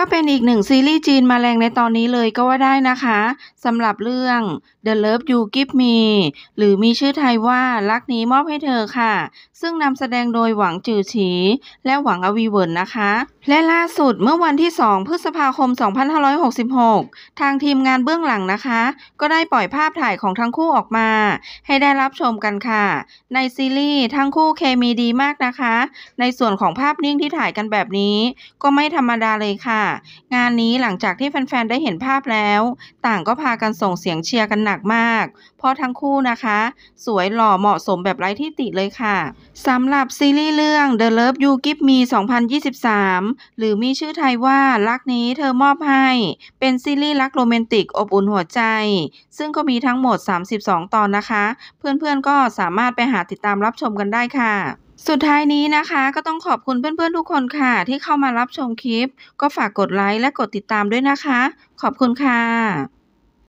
ก็เป็นอีกหนึ่งซีรีส์จีนมาแรงในตอนนี้เลยก็ว่าได้นะคะสำหรับเรื่อง The Love You Give Me หรือมีชื่อไทยว่ารักนี้มอบให้เธอค่ะ ซึ่งนำแสดงโดยหวังจือฉีและหวังอวีเวิร์นนะคะ และล่าสุดเมื่อวันที่ 2 พฤษภาคม2566 ทางทีมงานเบื้องหลังนะคะ ก็ได้ปล่อยภาพถ่ายของทั้งคู่ออกมาให้ได้รับชมกันค่ะ ในซีรีส์ทั้งคู่เคมีดีมากนะคะ ในส่วนของภาพนิ่งที่ถ่ายกันแบบนี้ ก็ไม่ธรรมดาเลยค่ะงานนี้หลังจากที่แฟนๆ ได้เห็นภาพแล้ว ต่างก็พากันส่งเสียงเชียร์กันหนักมาก เพราะทั้งคู่นะคะ สวยหล่อเหมาะสมแบบไร้ที่ติเลยค่ะสำหรับซีรีส์เรื่อง The Love You Give Me 2023 หรือมีชื่อไทยว่ารักนี้เธอมอบให้เป็นซีรีส์รักโรแมนติก อบอุ่นหัวใจ ซึ่งก็มีทั้งหมด 32 ตอนนะคะ เพื่อนๆก็สามารถไปหาติดตามรับชมกันได้ค่ะสุดท้ายนี้นะคะก็ต้องขอบคุณเพื่อนๆ ทุกคนค่ะที่เข้ามารับชมคลิปก็ฝากกดไลค์และกดติดตามด้วยนะคะขอบคุณค่ะ